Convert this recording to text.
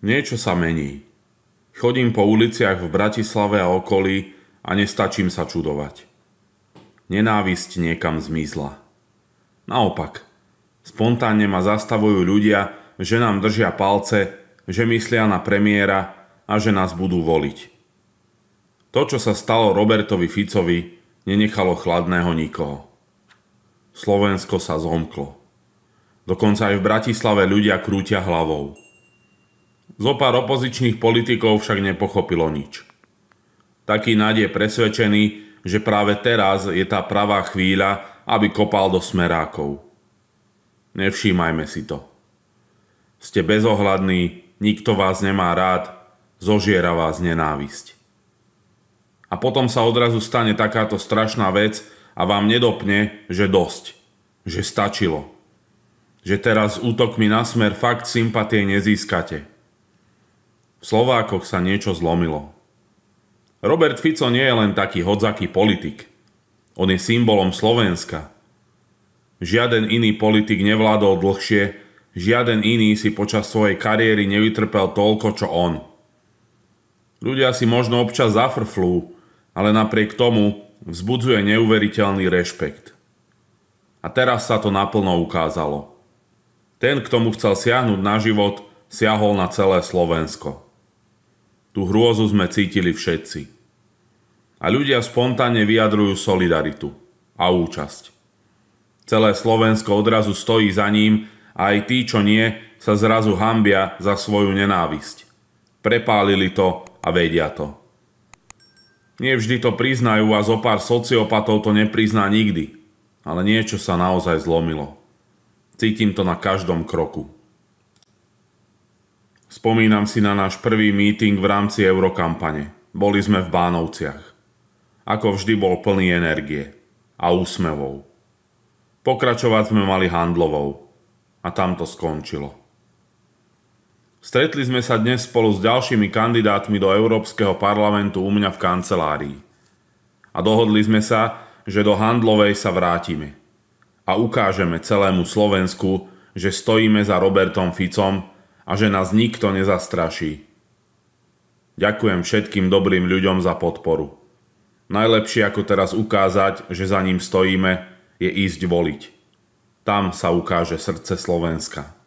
Niečo sa mení. Chodím po uliciach v Bratislave a okolí a nestačím sa čudovať. Nenávisť niekam zmizla. Naopak, spontánne ma zastavujú ľudia, že nám držia palce, že myslia na premiéra a že nás budú voliť. To, čo sa stalo Robertovi Ficovi, nenechalo chladného nikoho. Slovensko sa zomklo. Dokonca aj v Bratislave ľudia krútia hlavou. Zopár opozičných politikov však nepochopilo nič. Taký nádej je presvedčený, že práve teraz je tá pravá chvíľa, aby kopal do smerákov. Nevšímajme si to. Ste bezohľadní, nikto vás nemá rád, zožiera vás nenávisť. A potom sa odrazu stane takáto strašná vec a vám nedopne, že dosť, že stačilo. Že teraz útokmi na smer fakt sympatie nezískate v Slovákoch sa niečo zlomilo. Robert Fico nie je len taký hodzaký politik. On je symbolom Slovenska. Žiaden iný politik nevládol dlhšie, žiaden iný si počas svojej kariéry nevytrpel toľko, čo on. Ľudia si možno občas zafrflú, ale napriek tomu vzbudzuje neuveriteľný rešpekt. A teraz sa to naplno ukázalo. Ten, kto mu chcel siahnuť na život, siahol na celé Slovensko. Tú hrôzu sme cítili všetci. A ľudia spontánne vyjadrujú solidaritu a účasť. Celé Slovensko odrazu stojí za ním a aj tí, čo nie, sa zrazu hambia za svoju nenávisť. Prepálili to a vedia to. Nevždy to priznajú a zo pár sociopatov to neprizná nikdy, ale niečo sa naozaj zlomilo. Cítim to na každom kroku. Spomínam si na náš prvý meeting v rámci eurokampane. Boli sme v Bánovciach. Ako vždy bol plný energie a úsmevou. Pokračovať sme mali handlovou. A tam to skončilo. Stretli sme sa dnes spolu s ďalšími kandidátmi do Európskeho parlamentu u mňa v kancelárii. A dohodli sme sa, že do handlovej sa vrátime. A ukážeme celému Slovensku, že stojíme za Robertom Ficom a že nás nikto nezastraší. Ďakujem všetkým dobrým ľuďom za podporu. Najlepšie ako teraz ukázať, že za ním stojíme, je ísť voliť. Tam sa ukáže srdce Slovenska.